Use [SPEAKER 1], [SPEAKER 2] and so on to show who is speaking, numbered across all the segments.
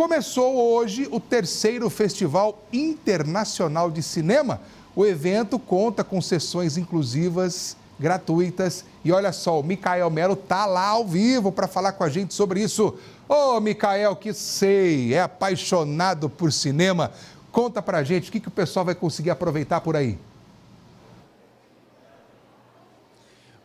[SPEAKER 1] Começou hoje o terceiro Festival Internacional de Cinema. O evento conta com sessões inclusivas gratuitas. E olha só, o Micael Melo tá lá ao vivo para falar com a gente sobre isso. Ô, oh, Micael, que sei, é apaixonado por cinema. Conta pra gente o que, que o pessoal vai conseguir aproveitar por aí.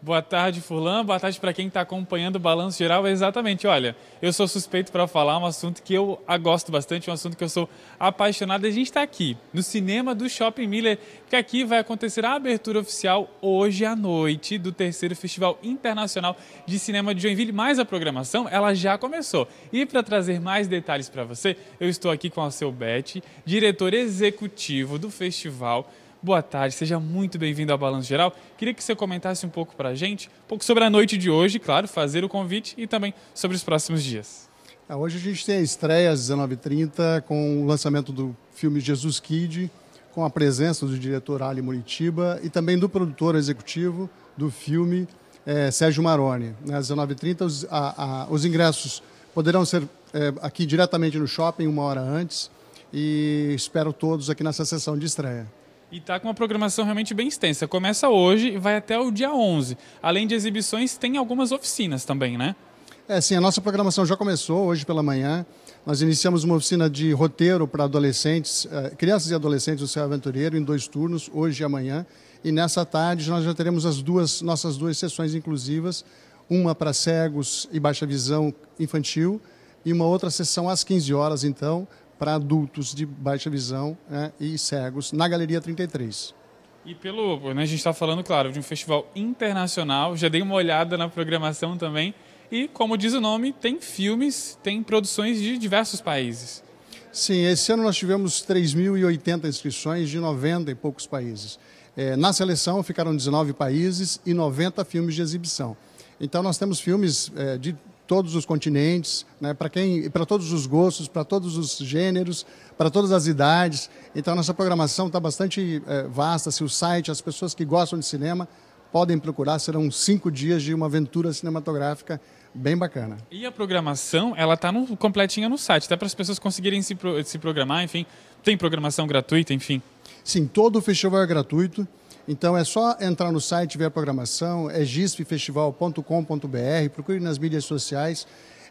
[SPEAKER 2] Boa tarde, Furlan. Boa tarde para quem está acompanhando o Balanço Geral. É exatamente, olha, eu sou suspeito para falar um assunto que eu gosto bastante, um assunto que eu sou apaixonado. A gente está aqui no cinema do Shopping Miller, que aqui vai acontecer a abertura oficial hoje à noite do terceiro Festival Internacional de Cinema de Joinville. Mas a programação, ela já começou. E para trazer mais detalhes para você, eu estou aqui com o seu Bete, diretor executivo do festival. Boa tarde, seja muito bem-vindo ao Balanço Geral. Queria que você comentasse um pouco para a gente, um pouco sobre a noite de hoje, claro, fazer o convite e também sobre os próximos dias.
[SPEAKER 1] É, hoje a gente tem a estreia às 19h30 com o lançamento do filme Jesus Kid, com a presença do diretor Ali Muritiba e também do produtor executivo do filme, é, Sérgio Maroni. Às 19h30, os, a, a, os ingressos poderão ser é, aqui diretamente no shopping, uma hora antes, e espero todos aqui nessa sessão de estreia.
[SPEAKER 2] E tá com uma programação realmente bem extensa. Começa hoje e vai até o dia 11. Além de exibições, tem algumas oficinas também, né?
[SPEAKER 1] É, sim, a nossa programação já começou hoje pela manhã. Nós iniciamos uma oficina de roteiro para adolescentes, é, crianças e adolescentes do Céu Aventureiro, em dois turnos, hoje e amanhã. E nessa tarde nós já teremos as duas, nossas duas sessões inclusivas, uma para cegos e baixa visão infantil e uma outra sessão às 15 horas, então, para adultos de baixa visão né, e cegos na Galeria 33.
[SPEAKER 2] E pelo, né, a gente está falando, claro, de um festival internacional. Já dei uma olhada na programação também. E, como diz o nome, tem filmes, tem produções de diversos países.
[SPEAKER 1] Sim, esse ano nós tivemos 3.080 inscrições de 90 e poucos países. É, na seleção ficaram 19 países e 90 filmes de exibição. Então nós temos filmes é, de todos os continentes, né, para quem, para todos os gostos, para todos os gêneros, para todas as idades. Então nossa programação está bastante é, vasta. Se o site, as pessoas que gostam de cinema podem procurar. Serão cinco dias de uma aventura cinematográfica bem bacana.
[SPEAKER 2] E a programação, ela está no, completinha no site, até para as pessoas conseguirem se, pro, se programar, enfim. Tem programação gratuita, enfim.
[SPEAKER 1] Sim, todo o festival é gratuito. Então é só entrar no site, ver a programação, é gispfestival.com.br, procure nas mídias sociais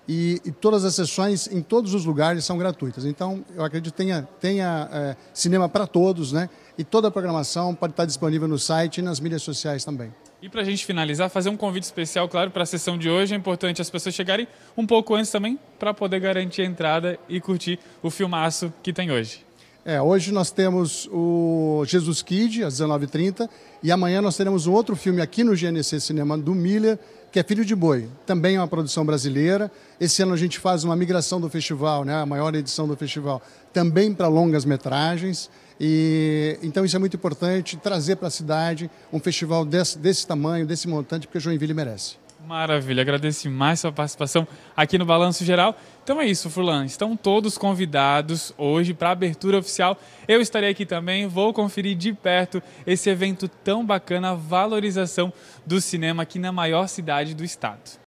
[SPEAKER 1] e, e, todas as sessões em todos os lugares são gratuitas. Então, eu acredito que tenha, tenha é, cinema para todos, né? E toda a programação pode estar disponível no site e nas mídias sociais também.
[SPEAKER 2] E para a gente finalizar, fazer um convite especial, claro, para a sessão de hoje. É importante as pessoas chegarem um pouco antes também para poder garantir a entrada e curtir o filmaço que tem hoje.
[SPEAKER 1] É, hoje nós temos o Jesus Kid, às 19h30, e amanhã nós teremos um outro filme aqui no GNC Cinema do Miller, que é Filho de Boi. Também é uma produção brasileira. Esse ano a gente faz uma migração do festival, né, a maior edição do festival, também para longas metragens. E, então isso é muito importante, trazer para a cidade um festival desse, desse tamanho, desse montante, porque Joinville merece.
[SPEAKER 2] Maravilha, agradeço mais sua participação aqui no Balanço Geral. Então é isso, Furlan. Estão todos convidados hoje para a abertura oficial. Eu estarei aqui também, vou conferir de perto esse evento tão bacana, a valorização do cinema aqui na maior cidade do estado.